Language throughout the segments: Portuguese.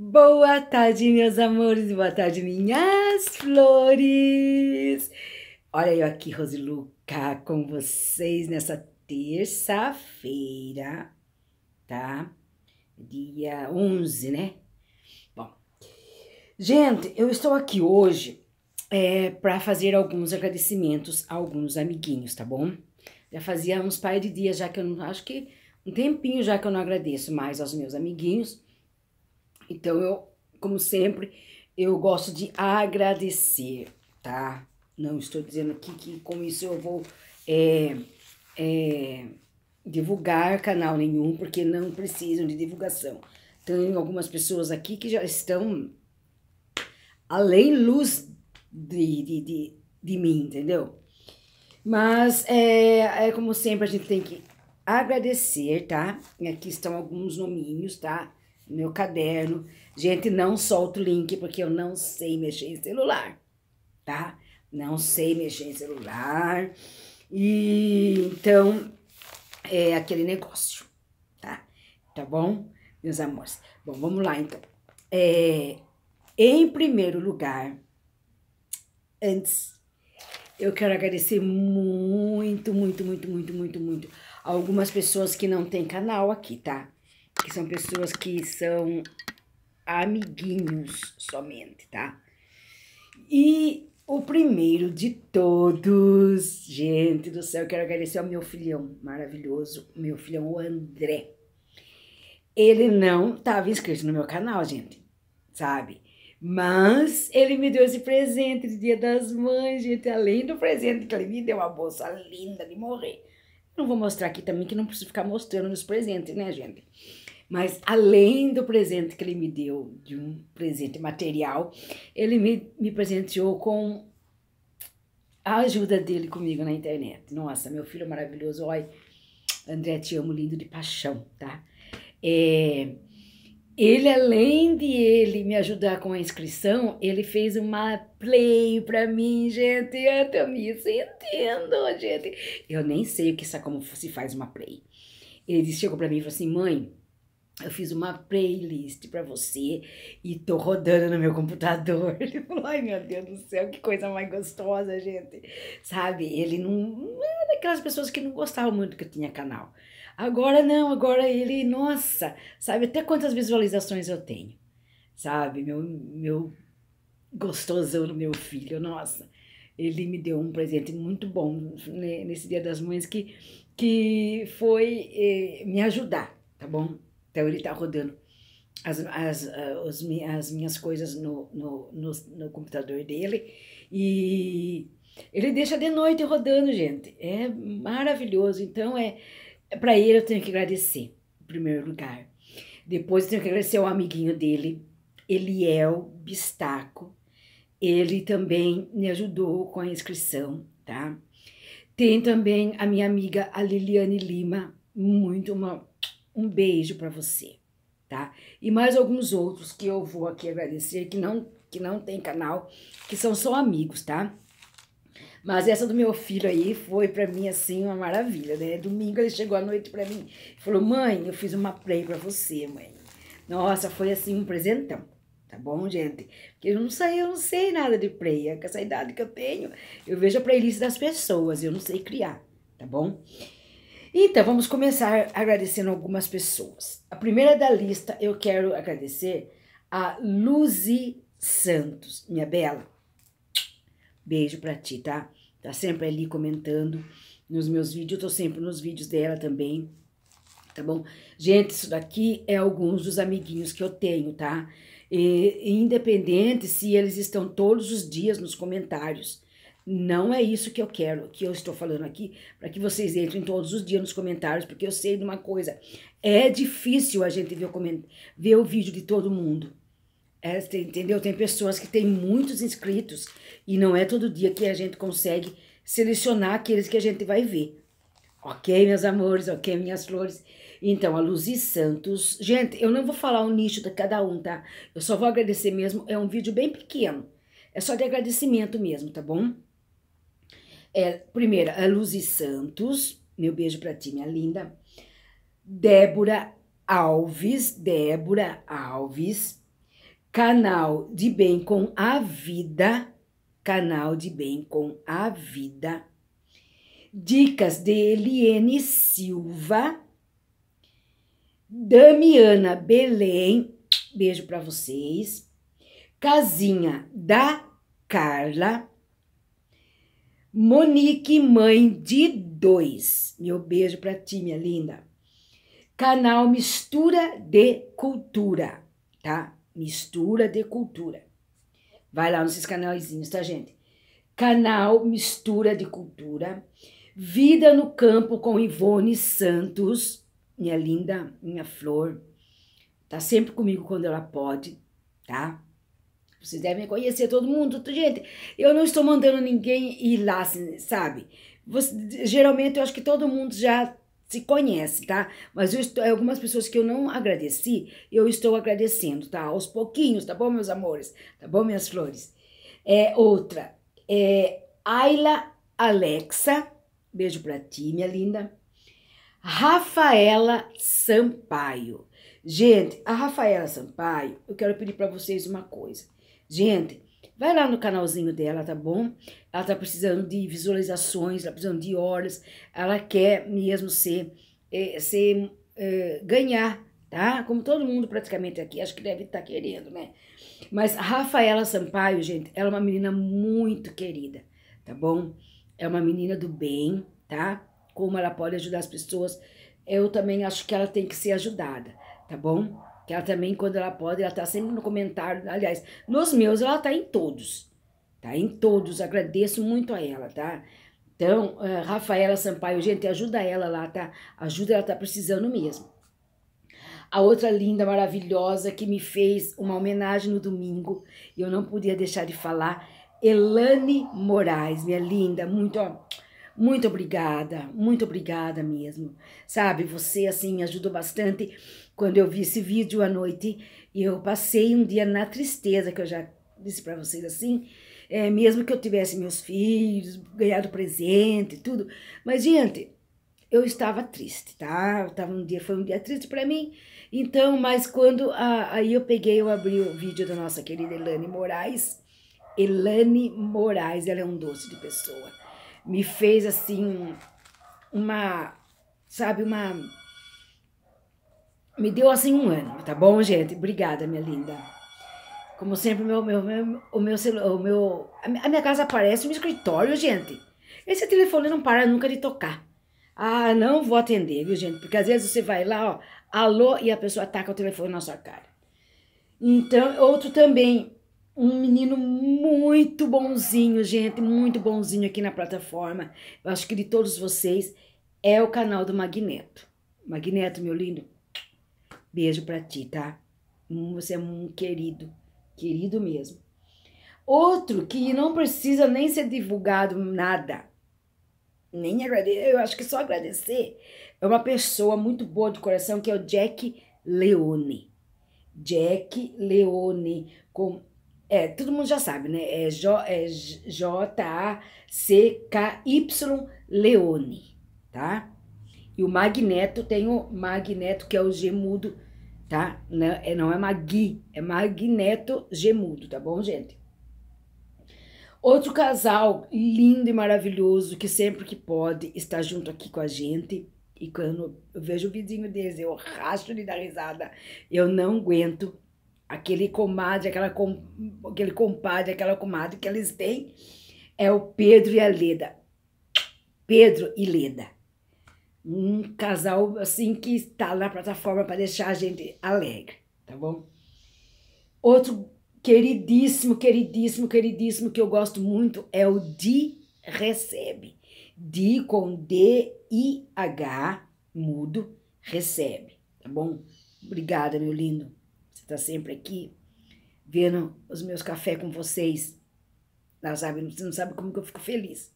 Boa tarde, meus amores, boa tarde, minhas flores. Olha eu aqui, Rosiluca, com vocês nessa terça-feira, tá? Dia 11, né? Bom, gente, eu estou aqui hoje é, para fazer alguns agradecimentos a alguns amiguinhos, tá bom? Já fazia uns par de dias já que eu não, acho que um tempinho já que eu não agradeço mais aos meus amiguinhos então, eu, como sempre, eu gosto de agradecer, tá? Não estou dizendo aqui que com isso eu vou é, é, divulgar canal nenhum, porque não precisam de divulgação. Tem algumas pessoas aqui que já estão além luz de, de, de, de mim, entendeu? Mas é, é como sempre, a gente tem que agradecer, tá? E aqui estão alguns nominhos, tá? meu caderno. Gente, não solto o link, porque eu não sei mexer em celular, tá? Não sei mexer em celular. E então, é aquele negócio, tá? Tá bom, meus amores? Bom, vamos lá então. É, em primeiro lugar, antes, eu quero agradecer muito, muito, muito, muito, muito, muito algumas pessoas que não têm canal aqui, tá? que são pessoas que são amiguinhos somente, tá? E o primeiro de todos, gente do céu, eu quero agradecer ao meu filhão maravilhoso, meu filhão o André. Ele não estava inscrito no meu canal, gente, sabe? Mas ele me deu esse presente de Dia das Mães, gente. Além do presente que ele me deu, uma bolsa linda de morrer. Não vou mostrar aqui também, que não preciso ficar mostrando nos presentes, né, gente? Mas além do presente que ele me deu, de um presente material, ele me, me presenteou com a ajuda dele comigo na internet. Nossa, meu filho maravilhoso, olha, André, te amo lindo de paixão, tá? É, ele, além de ele me ajudar com a inscrição, ele fez uma play pra mim, gente. Eu tô me sentindo, gente. Eu nem sei o que como se faz uma play. Ele chegou pra mim e falou assim, mãe, eu fiz uma playlist para você e tô rodando no meu computador. Ele falou, ai meu Deus do céu, que coisa mais gostosa, gente. Sabe, ele não, não era é daquelas pessoas que não gostavam muito que eu tinha canal. Agora não, agora ele, nossa, sabe até quantas visualizações eu tenho. Sabe, meu, meu gostosão do meu filho, nossa. Ele me deu um presente muito bom nesse Dia das Mães que, que foi eh, me ajudar, tá bom? Então ele está rodando as, as, as, ah, as minhas coisas no, no, no, no, computador dele e ele deixa de noite rodando, gente. É maravilhoso. Então é, é para ele eu tenho que agradecer, em primeiro lugar. Depois eu tenho que agradecer ao amiguinho dele, Eliel Bistaco. Ele também me ajudou com a inscrição, tá? Tem também a minha amiga a Liliane Lima, muito uma um beijo para você, tá? E mais alguns outros que eu vou aqui agradecer que não que não tem canal, que são só amigos, tá? Mas essa do meu filho aí foi para mim assim uma maravilha, né? Domingo ele chegou à noite para mim e falou: "Mãe, eu fiz uma play para você, mãe". Nossa, foi assim um presentão. Tá bom, gente? Porque eu não sei, eu não sei nada de play. É com essa idade que eu tenho, eu vejo a playlist das pessoas, eu não sei criar, tá bom? Então, vamos começar agradecendo algumas pessoas. A primeira da lista, eu quero agradecer a Luzi Santos, minha bela. Beijo pra ti, tá? Tá sempre ali comentando nos meus vídeos, eu tô sempre nos vídeos dela também, tá bom? Gente, isso daqui é alguns dos amiguinhos que eu tenho, tá? E, independente se eles estão todos os dias nos comentários, não é isso que eu quero, que eu estou falando aqui, para que vocês entrem todos os dias nos comentários, porque eu sei de uma coisa: é difícil a gente ver o, coment... ver o vídeo de todo mundo. É, entendeu? Tem pessoas que têm muitos inscritos e não é todo dia que a gente consegue selecionar aqueles que a gente vai ver. Ok, meus amores, ok, minhas flores. Então, a Luzi Santos. Gente, eu não vou falar o nicho de cada um, tá? Eu só vou agradecer mesmo. É um vídeo bem pequeno. É só de agradecimento mesmo, tá bom? é, primeira, a Luzi Santos, meu beijo para ti, minha linda. Débora Alves, Débora Alves. Canal de Bem com a Vida, canal de Bem com a Vida. Dicas de Eliene Silva. Damiana Belém, beijo para vocês. Casinha da Carla. Monique, mãe de dois. Meu beijo para ti, minha linda. Canal Mistura de Cultura, tá? Mistura de Cultura. Vai lá nesses canalzinhos, tá, gente? Canal Mistura de Cultura. Vida no Campo com Ivone Santos, minha linda, minha flor. Tá sempre comigo quando ela pode, tá? Vocês devem conhecer todo mundo. Gente, eu não estou mandando ninguém ir lá, assim, sabe? Você, geralmente eu acho que todo mundo já se conhece, tá? Mas estou, algumas pessoas que eu não agradeci, eu estou agradecendo, tá? Aos pouquinhos, tá bom, meus amores? Tá bom, minhas flores? É, outra, é Ayla Alexa, beijo pra ti, minha linda. Rafaela Sampaio. Gente, a Rafaela Sampaio, eu quero pedir para vocês uma coisa. Gente, vai lá no canalzinho dela, tá bom? Ela tá precisando de visualizações, ela tá precisando de horas, ela quer mesmo ser, é, ser é, ganhar, tá? Como todo mundo praticamente aqui, acho que deve estar tá querendo, né? Mas Rafaela Sampaio, gente, ela é uma menina muito querida, tá bom? É uma menina do bem, tá? Como ela pode ajudar as pessoas, eu também acho que ela tem que ser ajudada, tá bom? Que ela também, quando ela pode, ela tá sempre no comentário. Aliás, nos meus ela tá em todos. Tá em todos. Agradeço muito a ela, tá? Então, uh, Rafaela Sampaio, gente, ajuda ela lá, tá? Ajuda, ela tá precisando mesmo. A outra linda, maravilhosa, que me fez uma homenagem no domingo, e eu não podia deixar de falar, Elane Moraes, minha linda, muito, muito obrigada, muito obrigada mesmo. Sabe, você, assim, me ajudou bastante quando eu vi esse vídeo à noite, eu passei um dia na tristeza, que eu já disse para vocês assim, é, mesmo que eu tivesse meus filhos, ganhado presente, tudo. Mas, gente, eu estava triste, tá? Eu tava um dia, foi um dia triste para mim. Então, mas quando a, aí eu peguei, eu abri o vídeo da nossa querida Elane Moraes. Elane Moraes, ela é um doce de pessoa. Me fez assim uma, sabe, uma me deu assim um ano, tá bom, gente? Obrigada, minha linda. Como sempre, meu, meu, meu, o meu celular, o meu, a minha casa parece um escritório, gente. Esse telefone não para nunca de tocar. Ah, não vou atender, viu, gente? Porque às vezes você vai lá, ó, alô, e a pessoa ataca o telefone na sua cara. Então, outro também, um menino muito bonzinho, gente, muito bonzinho aqui na plataforma. Eu acho que de todos vocês é o canal do Magneto. Magneto, meu lindo, Beijo para ti, tá? Hum, você é um querido, querido mesmo. Outro que não precisa nem ser divulgado nada, nem agradecer, eu acho que só agradecer, é uma pessoa muito boa de coração que é o Jack Leone. Jack Leone, com é, todo mundo já sabe, né? É J-A-C-K-Y é Leone, tá? E o magneto tem o magneto, que é o gemudo, tá? Não né? é, não é magui, é magneto gemudo, tá bom, gente? Outro casal lindo e maravilhoso, que sempre que pode está junto aqui com a gente. E quando eu vejo o vidinho deles, eu racho de dar risada. Eu não aguento aquele comadre, aquela com, aquele compadre, aquela comadre que eles têm. É o Pedro e a Leda. Pedro e Leda um casal assim que está na plataforma para deixar a gente alegre, tá bom? Outro queridíssimo, queridíssimo, queridíssimo que eu gosto muito é o Di Recebe. Di com D I H mudo recebe, tá bom? Obrigada, meu lindo. Você tá sempre aqui vendo os meus cafés com vocês. Não sabe, você não sabe como que eu fico feliz.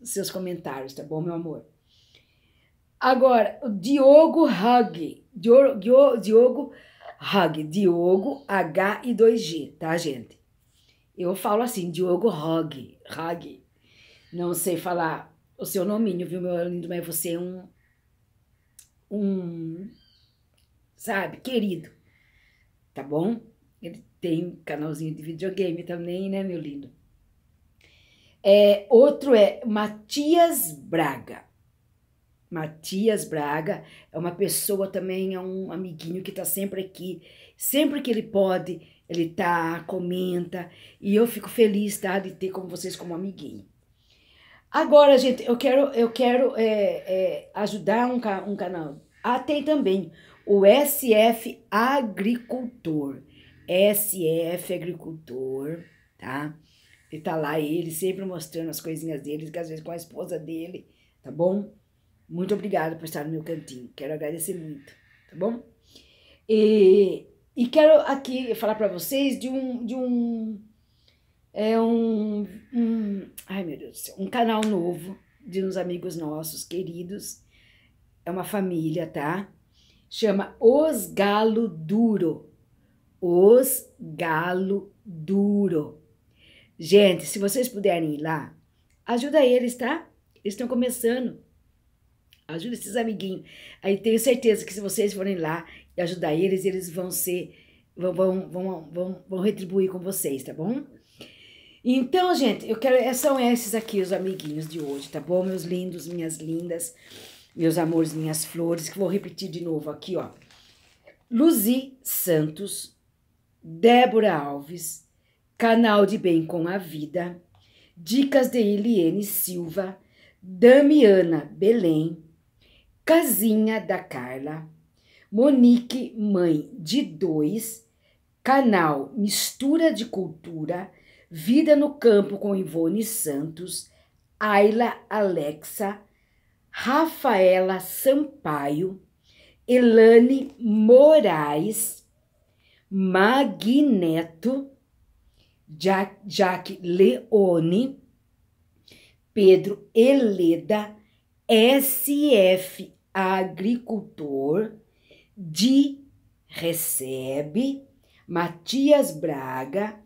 Os seus comentários, tá bom, meu amor? Agora, o Diogo Hug. Diogo, Diogo Hug. Diogo H e 2G, tá, gente? Eu falo assim, Diogo Hug. Hug. Não sei falar o seu nominho, viu, meu lindo? Mas você é um. Um. Sabe, querido. Tá bom? Ele tem canalzinho de videogame também, né, meu lindo? É, outro é Matias Braga. Matias Braga é uma pessoa também, é um amiguinho que está sempre aqui. Sempre que ele pode, ele tá, comenta. E eu fico feliz tá, de ter com vocês como amiguinho. Agora, gente, eu quero, eu quero é, é, ajudar um, um canal. Ah, tem também o SF Agricultor. SF Agricultor, tá? Ele tá lá, ele sempre mostrando as coisinhas dele, que às vezes com a esposa dele, tá bom? Muito obrigada por estar no meu cantinho. Quero agradecer muito, tá bom? E, e quero aqui falar para vocês de um de um é um, um ai meu Deus do céu, um canal novo de uns amigos nossos queridos. É uma família, tá? Chama Os Galo Duro. Os Galo Duro. Gente, se vocês puderem ir lá, ajuda eles, tá? Eles estão começando. Ajuda esses amiguinhos. Aí tenho certeza que se vocês forem lá e ajudar eles, eles vão ser, vão, vão, vão, vão, vão retribuir com vocês, tá bom? Então, gente, eu quero. É, são esses aqui os amiguinhos de hoje, tá bom? Meus lindos, minhas lindas, meus amores, minhas flores, que vou repetir de novo aqui, ó. Luzi Santos, Débora Alves, Canal de Bem com a Vida, Dicas de Eliene Silva, Damiana Belém, Casinha da Carla, Monique, mãe de dois, canal Mistura de Cultura, Vida no Campo com Ivone Santos, Ayla Alexa, Rafaela Sampaio, Elane Moraes, Magneto, Jaque Leone, Pedro Eleda, SF Agricultor de Recebe, Matias Braga,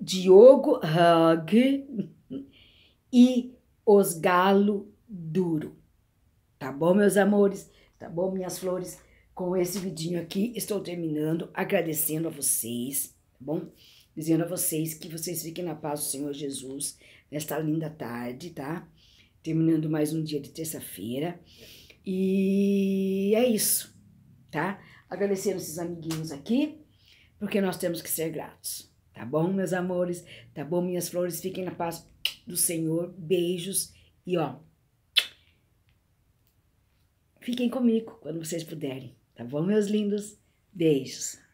Diogo Hug e Os Galo Duro. Tá bom, meus amores? Tá bom, minhas flores? Com esse vidinho aqui, estou terminando agradecendo a vocês, tá bom? Dizendo a vocês que vocês fiquem na paz do Senhor Jesus nesta linda tarde, tá? terminando mais um dia de terça-feira. E é isso, tá? Agradecendo esses amiguinhos aqui, porque nós temos que ser gratos, tá bom, meus amores? Tá bom, minhas flores? Fiquem na paz do Senhor. Beijos e ó. Fiquem comigo quando vocês puderem, tá bom, meus lindos? Beijos.